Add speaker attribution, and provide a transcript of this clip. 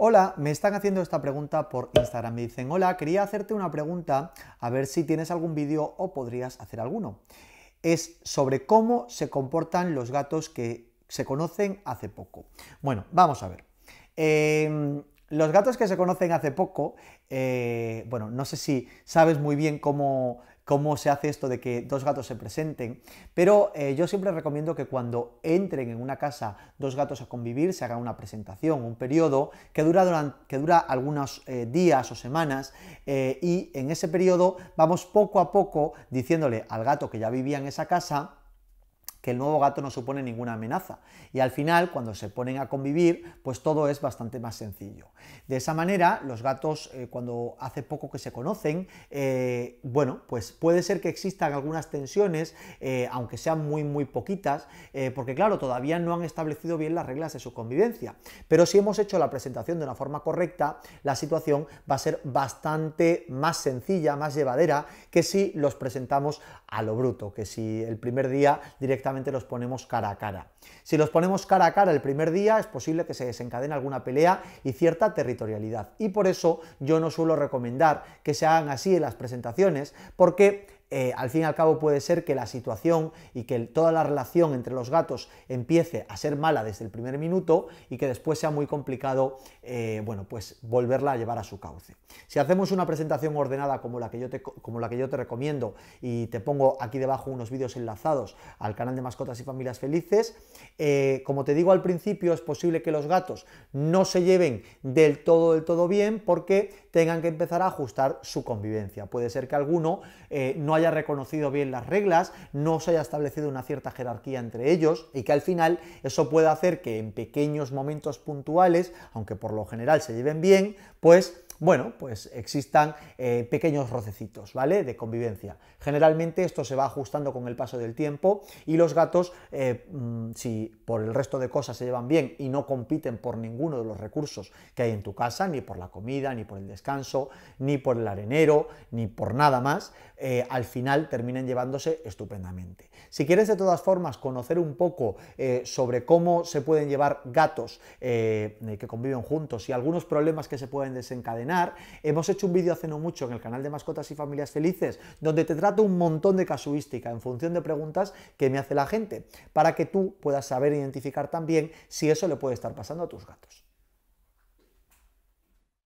Speaker 1: Hola, me están haciendo esta pregunta por Instagram. Me dicen, hola, quería hacerte una pregunta a ver si tienes algún vídeo o podrías hacer alguno. Es sobre cómo se comportan los gatos que se conocen hace poco. Bueno, vamos a ver. Em, los gatos que se conocen hace poco, eh, bueno, no sé si sabes muy bien cómo cómo se hace esto de que dos gatos se presenten, pero eh, yo siempre recomiendo que cuando entren en una casa dos gatos a convivir se haga una presentación, un periodo que dura, que dura algunos eh, días o semanas eh, y en ese periodo vamos poco a poco diciéndole al gato que ya vivía en esa casa que el nuevo gato no supone ninguna amenaza. Y al final, cuando se ponen a convivir, pues todo es bastante más sencillo. De esa manera, los gatos, eh, cuando hace poco que se conocen, eh, bueno, pues puede ser que existan algunas tensiones, eh, aunque sean muy, muy poquitas, porque claro, todavía no han establecido bien las reglas de su convivencia. Pero si hemos hecho la presentación de una forma correcta, la situación va a ser bastante más sencilla, más llevadera, que si los presentamos a lo bruto, que si el primer día directamente los ponemos cara a cara. Si los ponemos cara a cara el primer día, es posible que se desencadene alguna pelea y cierta territorialidad. Y por eso yo no suelo recomendar que se hagan así en las presentaciones, porque eh, al fin y al cabo puede ser que la situación y que toda la relación entre los gatos empiece a ser mala desde el primer minuto y que después sea muy complicado, eh, bueno, pues volverla a llevar a su cauce. Si hacemos una presentación ordenada como la que yo te, como la que yo te recomiendo y te pongo aquí debajo unos vídeos enlazados al canal de mascotas y familias felices, eh, como te digo al principio, es posible que los gatos no se lleven del todo, del todo bien porque tengan que empezar a ajustar su convivencia. Puede ser que alguno no haya reconocido bien las reglas, no se haya establecido una cierta jerarquía entre ellos y que al final eso pueda hacer que en pequeños momentos puntuales, aunque por lo general se lleven bien, pues bueno, pues existan eh, pequeños rocecitos, ¿vale? De convivencia. Generalmente esto se va ajustando con el paso del tiempo y los gatos, eh, mm, si por el resto de cosas se llevan bien y no compiten por ninguno de los recursos que hay en tu casa, ni por la comida, ni por el descanso, ni por el arenero, ni por nada más, eh, al final terminan llevándose estupendamente. Si quieres de todas formas conocer un poco sobre cómo se pueden llevar gatos que conviven juntos y algunos problemas que se pueden desencadenar, Hemos hecho un vídeo hace no mucho en el canal de Mascotas y Familias Felices, donde te trato un montón de casuística en función de preguntas que me hace la gente, para que tú puedas saber e identificar también si eso le puede estar pasando a tus gatos.